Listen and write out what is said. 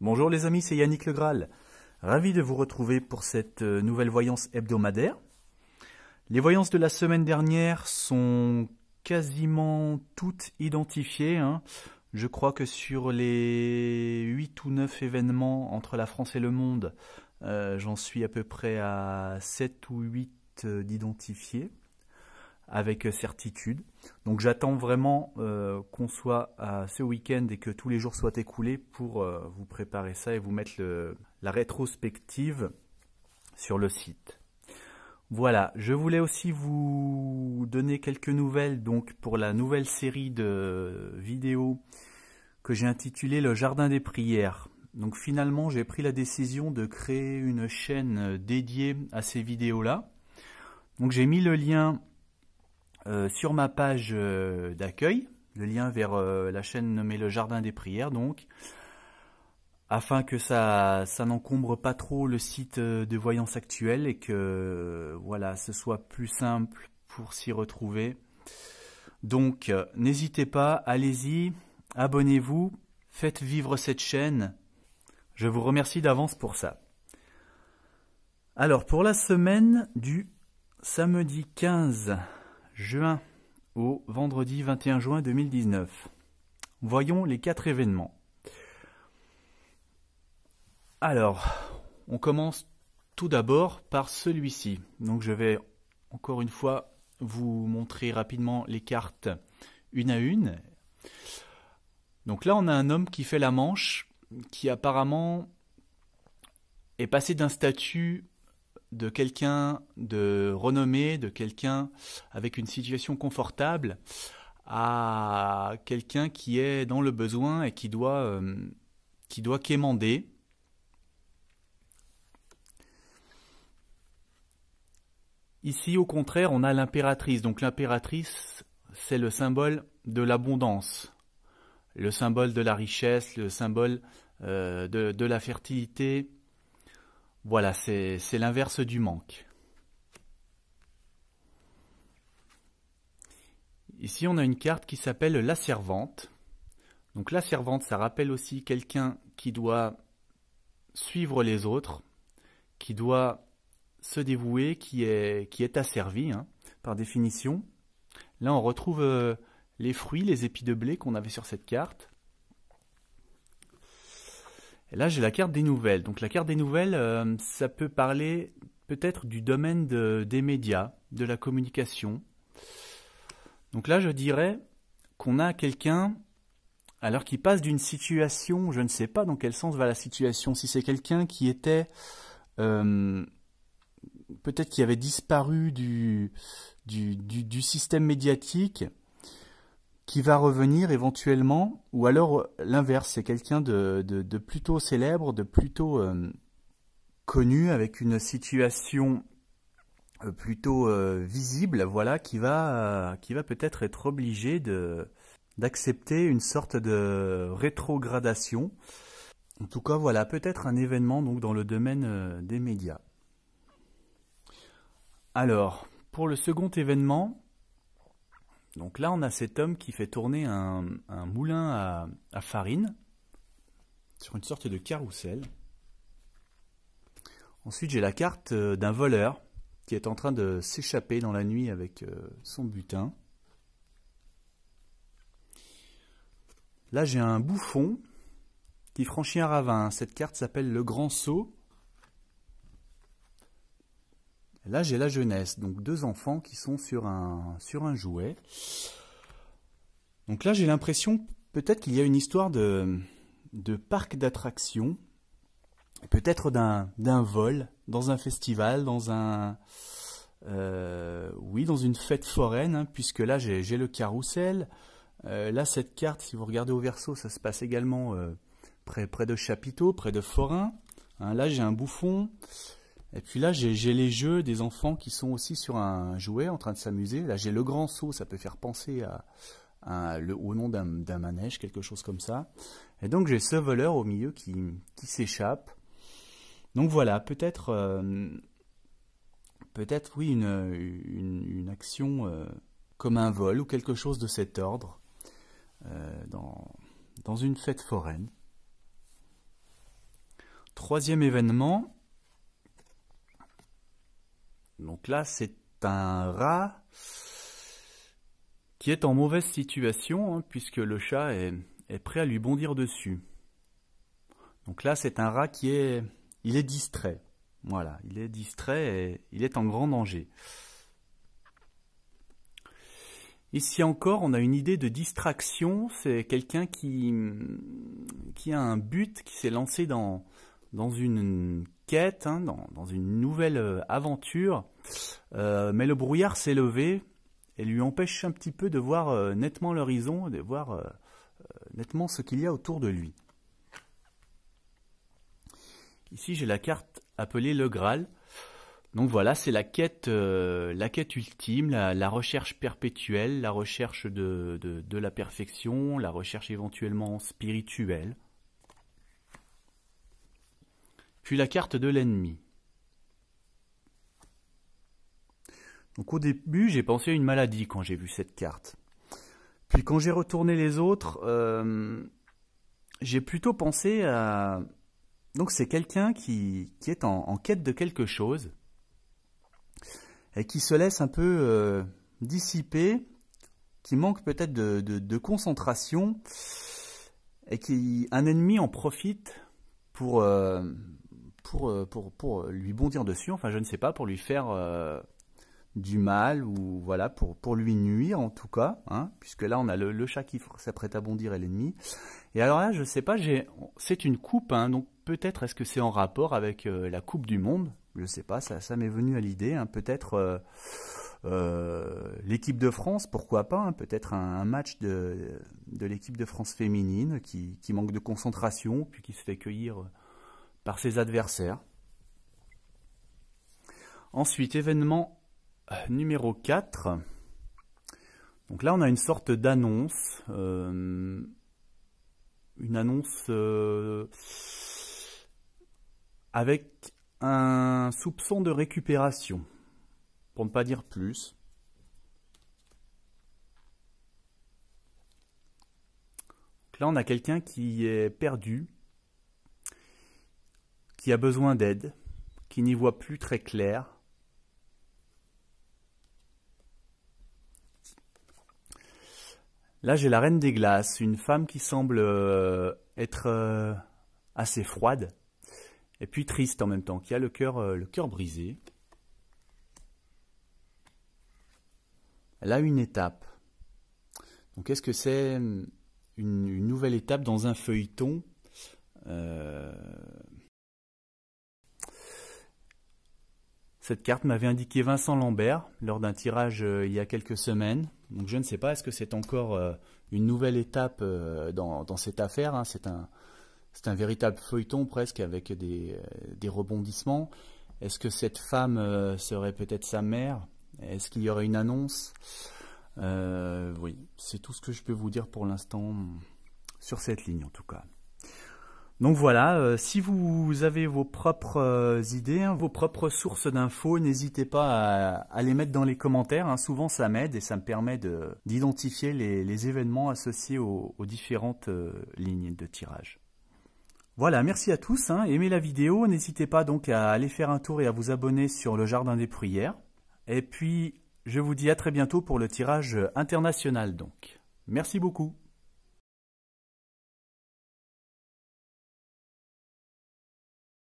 Bonjour les amis, c'est Yannick Le Graal. Ravi de vous retrouver pour cette euh, nouvelle voyance hebdomadaire. Les voyances de la semaine dernière sont quasiment toutes identifiées. Hein. Je crois que sur les 8 ou 9 événements entre la France et le monde, euh, j'en suis à peu près à 7 ou 8 euh, d'identifiés avec euh, certitude. Donc j'attends vraiment euh, qu'on soit à ce week-end et que tous les jours soient écoulés pour euh, vous préparer ça et vous mettre la rétrospective sur le site. Voilà, je voulais aussi vous donner quelques nouvelles donc pour la nouvelle série de vidéos que j'ai intitulée Le Jardin des Prières. Donc finalement j'ai pris la décision de créer une chaîne dédiée à ces vidéos-là. Donc j'ai mis le lien euh, sur ma page euh, d'accueil, le lien vers euh, la chaîne nommée Le Jardin des Prières, donc, afin que ça, ça n'encombre pas trop le site de Voyance Actuelle et que voilà, ce soit plus simple pour s'y retrouver. Donc, n'hésitez pas, allez-y, abonnez-vous, faites vivre cette chaîne. Je vous remercie d'avance pour ça. Alors, pour la semaine du samedi 15 juin au vendredi 21 juin 2019. Voyons les quatre événements. Alors, on commence tout d'abord par celui-ci. Donc je vais encore une fois vous montrer rapidement les cartes une à une. Donc là, on a un homme qui fait la manche, qui apparemment est passé d'un statut de quelqu'un de renommé, de quelqu'un avec une situation confortable, à quelqu'un qui est dans le besoin et qui doit, euh, qui doit quémander. Ici, au contraire, on a l'impératrice. Donc l'impératrice, c'est le symbole de l'abondance, le symbole de la richesse, le symbole euh, de, la fertilité, voilà, c'est l'inverse du manque. Ici, on a une carte qui s'appelle la servante. Donc la servante, ça rappelle aussi quelqu'un qui doit suivre les autres, qui doit se dévouer, qui est, asservi, hein, par définition. Là, on retrouve euh, les fruits, les épis de blé qu'on avait sur cette carte là, j'ai la carte des nouvelles. Donc la carte des nouvelles, euh, ça peut parler peut-être du domaine des médias, de la communication. Donc là, je dirais qu'on a quelqu'un, alors qu'il passe d'une situation, je ne sais pas dans quel sens va la situation, si c'est quelqu'un qui était, euh, peut-être qui avait disparu du système médiatique, qui va revenir éventuellement, ou alors euh, l'inverse, c'est quelqu'un de, plutôt célèbre, de plutôt euh, connu, avec une situation euh, plutôt visible, voilà, qui va, qui va peut-être être obligé de d'accepter une sorte de rétrogradation. En tout cas, voilà, peut-être un événement donc dans le domaine des médias. Alors, pour le second événement, donc là, on a cet homme qui fait tourner un, moulin à, à, farine sur une sorte de carrousel. Ensuite, j'ai la carte euh, d'un voleur qui est en train de s'échapper dans la nuit avec euh, son butin. Là, j'ai un bouffon qui franchit un ravin. Cette carte s'appelle le Grand Saut Là, j'ai la jeunesse, donc deux enfants qui sont sur un, sur un jouet. Donc là, j'ai l'impression peut-être qu'il y a une histoire de, parc d'attractions, peut-être d'un vol, dans un festival, dans un... Euh, oui, dans une fête foraine, hein, puisque là, j'ai le carrousel. Euh, là, cette carte, si vous regardez au verso, ça se passe également euh, près, près de chapiteaux, près de forains. Hein, là, j'ai un bouffon. Et puis là, j'ai les jeux des enfants qui sont aussi sur un jouet en train de s'amuser. Là, j'ai le grand saut, ça peut faire penser au nom d'un manège, quelque chose comme ça. Et donc, j'ai ce voleur au milieu qui, s'échappe. Donc voilà, peut-être, euh, peut-être oui, une, action euh, comme un vol ou quelque chose de cet ordre euh, dans une fête foraine. Troisième événement, donc là, c'est un rat qui est en mauvaise situation, hein, puisque le chat est, prêt à lui bondir dessus. Donc là, c'est un rat qui est... Il est distrait. Voilà, il est distrait et il est en grand danger. Ici encore, on a une idée de distraction. C'est quelqu'un qui, qui a un but, qui s'est lancé dans, dans une quête, hein, dans, une nouvelle euh, aventure, euh, mais le brouillard s'est levé et lui empêche un petit peu de voir euh, nettement l'horizon, de voir nettement ce qu'il y a autour de lui. Ici, j'ai la carte appelée le Graal. Donc voilà, c'est la quête, la quête ultime, la, recherche perpétuelle, la recherche de, la perfection, la recherche éventuellement spirituelle puis la carte de l'ennemi. Donc au début, j'ai pensé à une maladie quand j'ai vu cette carte. Puis quand j'ai retourné les autres, euh, j'ai plutôt pensé à... Donc c'est quelqu'un qui, est en, quête de quelque chose et qui se laisse un peu euh, dissiper, qui manque peut-être de, concentration et qui un ennemi en profite pour, euh, pour, euh, pour, pour, lui bondir dessus, enfin je ne sais pas, pour lui faire euh, du mal ou voilà, pour, pour lui nuire en tout cas, hein, puisque là on a le, chat qui s'apprête à bondir et l'ennemi. Et alors là, je ne sais pas, c'est une coupe, hein, donc peut-être est-ce que c'est en rapport avec euh, la Coupe du Monde Je ne sais pas, ça, ça m'est venu à l'idée, hein. peut-être. l'équipe de France, pourquoi pas, peut-être un, un, match de, de l'équipe de France féminine qui, qui, manque de concentration, puis qui se fait cueillir par ses adversaires. Ensuite, événement euh, numéro 4. Donc là, on a une sorte d'annonce. Euh, une annonce euh, avec un soupçon de récupération, pour ne pas dire plus. là, on a quelqu'un qui est perdu, qui a besoin d'aide, qui n'y voit plus très clair, Là, j'ai la reine des glaces, une femme qui semble euh, être euh, assez froide et puis triste en même temps, qui a le cœur, euh, le cœur brisé. Elle a une étape. Donc, est-ce que c'est hum, une, nouvelle étape dans un feuilleton Cette carte m'avait indiqué Vincent Lambert lors d'un tirage euh, il y a quelques semaines. Donc je ne sais pas, est-ce que c'est encore euh, une nouvelle étape euh, dans, cette affaire hein? C'est un, véritable feuilleton presque avec des, des rebondissements. Est-ce que cette femme serait peut-être sa mère Est-ce qu'il y aurait une annonce Oui, c'est tout ce que je peux vous dire pour l'instant sur cette ligne en tout cas. Donc voilà, euh, si vous avez vos propres euh, idées, hein, vos propres sources d'infos, n'hésitez pas à, les mettre dans les commentaires. Hein. Souvent ça m'aide et ça me permet d'identifier les, événements associés aux, différentes euh, lignes de tirage. Voilà, merci à tous. Hein. Aimez la vidéo, n'hésitez pas donc à aller faire un tour et à vous abonner sur le Jardin des Prières. Et puis, je vous dis à très bientôt pour le tirage international donc. Merci beaucoup.